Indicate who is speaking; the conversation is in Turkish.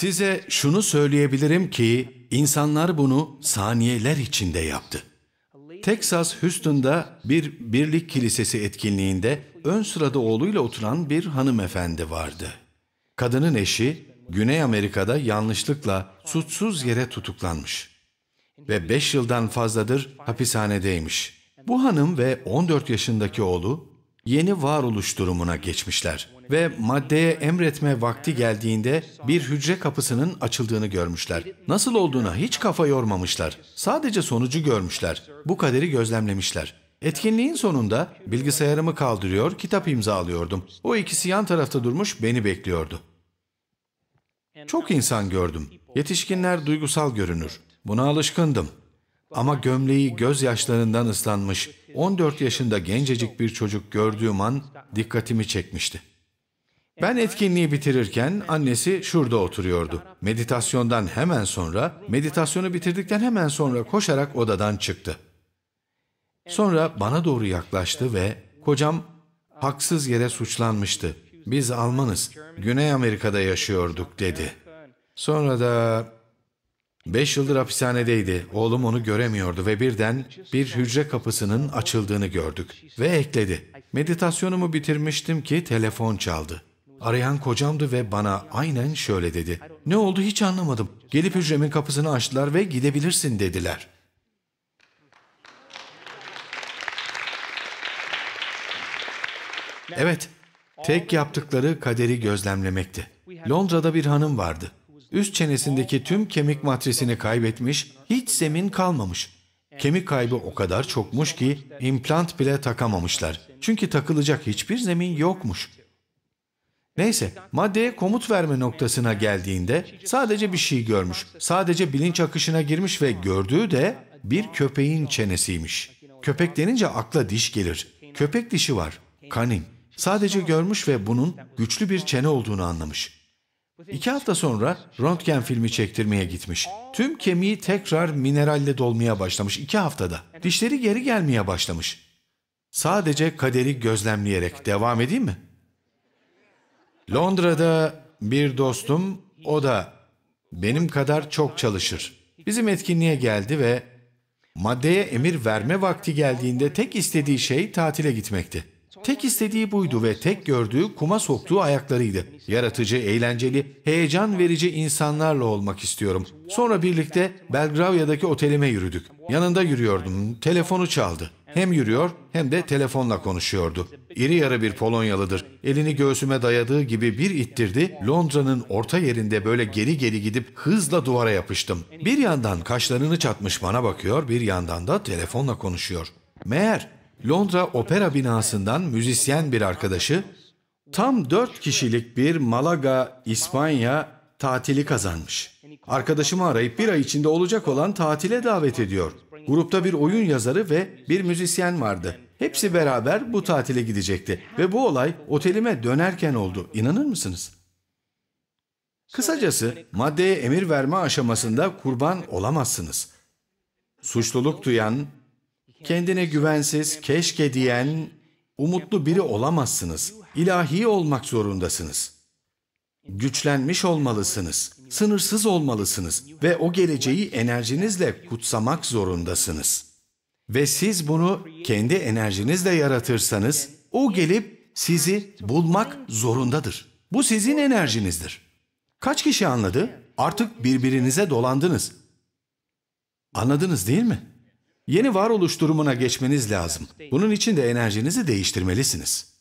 Speaker 1: Size şunu söyleyebilirim ki insanlar bunu saniyeler içinde yaptı. Texas Houston'da bir birlik kilisesi etkinliğinde ön sırada oğluyla oturan bir hanımefendi vardı. Kadının eşi Güney Amerika'da yanlışlıkla suçsuz yere tutuklanmış ve 5 yıldan fazladır hapishanedeymiş. Bu hanım ve 14 yaşındaki oğlu yeni varoluş durumuna geçmişler ve maddeye emretme vakti geldiğinde bir hücre kapısının açıldığını görmüşler. Nasıl olduğuna hiç kafa yormamışlar. Sadece sonucu görmüşler. Bu kaderi gözlemlemişler. Etkinliğin sonunda bilgisayarımı kaldırıyor, kitap imzalıyordum. O ikisi yan tarafta durmuş beni bekliyordu. Çok insan gördüm. Yetişkinler duygusal görünür. Buna alışkındım. Ama gömleği gözyaşlarından ıslanmış, 14 yaşında gencecik bir çocuk gördüğüm an dikkatimi çekmişti. Ben etkinliği bitirirken annesi şurada oturuyordu. Meditasyondan hemen sonra, meditasyonu bitirdikten hemen sonra koşarak odadan çıktı. Sonra bana doğru yaklaştı ve kocam haksız yere suçlanmıştı. Biz Almanız, Güney Amerika'da yaşıyorduk dedi. Sonra da Beş yıldır hapishanedeydi. Oğlum onu göremiyordu ve birden bir hücre kapısının açıldığını gördük. Ve ekledi. Meditasyonumu bitirmiştim ki telefon çaldı. Arayan kocamdı ve bana aynen şöyle dedi. Ne oldu hiç anlamadım. Gelip hücremin kapısını açtılar ve gidebilirsin dediler. Evet, tek yaptıkları kaderi gözlemlemekti. Londra'da bir hanım vardı. Üst çenesindeki tüm kemik matrisini kaybetmiş, hiç zemin kalmamış. Kemik kaybı o kadar çokmuş ki implant bile takamamışlar. Çünkü takılacak hiçbir zemin yokmuş. Neyse, maddeye komut verme noktasına geldiğinde sadece bir şey görmüş. Sadece bilinç akışına girmiş ve gördüğü de bir köpeğin çenesiymiş. Köpek denince akla diş gelir. Köpek dişi var, cunning. Sadece görmüş ve bunun güçlü bir çene olduğunu anlamış. İki hafta sonra röntgen filmi çektirmeye gitmiş. Tüm kemiği tekrar mineralle dolmaya başlamış iki haftada. Dişleri geri gelmeye başlamış. Sadece kaderi gözlemleyerek devam edeyim mi? Londra'da bir dostum, o da benim kadar çok çalışır. Bizim etkinliğe geldi ve maddeye emir verme vakti geldiğinde tek istediği şey tatile gitmekti. Tek istediği buydu ve tek gördüğü kuma soktuğu ayaklarıydı. Yaratıcı, eğlenceli, heyecan verici insanlarla olmak istiyorum. Sonra birlikte Belgravya'daki otelime yürüdük. Yanında yürüyordum. Telefonu çaldı. Hem yürüyor hem de telefonla konuşuyordu. İri yarı bir Polonyalıdır. Elini göğsüme dayadığı gibi bir ittirdi. Londra'nın orta yerinde böyle geri geri gidip hızla duvara yapıştım. Bir yandan kaşlarını çatmış bana bakıyor, bir yandan da telefonla konuşuyor. Meğer Londra Opera binasından müzisyen bir arkadaşı tam dört kişilik bir Malaga, İspanya tatili kazanmış. Arkadaşımı arayıp bir ay içinde olacak olan tatile davet ediyor. Grupta bir oyun yazarı ve bir müzisyen vardı. Hepsi beraber bu tatile gidecekti ve bu olay otelime dönerken oldu. İnanır mısınız? Kısacası maddeye emir verme aşamasında kurban olamazsınız. Suçluluk duyan, kendine güvensiz, keşke diyen, umutlu biri olamazsınız. İlahi olmak zorundasınız. Güçlenmiş olmalısınız. Sınırsız olmalısınız ve o geleceği enerjinizle kutsamak zorundasınız. Ve siz bunu kendi enerjinizle yaratırsanız o gelip sizi bulmak zorundadır. Bu sizin enerjinizdir. Kaç kişi anladı? Artık birbirinize dolandınız. Anladınız değil mi? Yeni varoluş durumuna geçmeniz lazım. Bunun için de enerjinizi değiştirmelisiniz.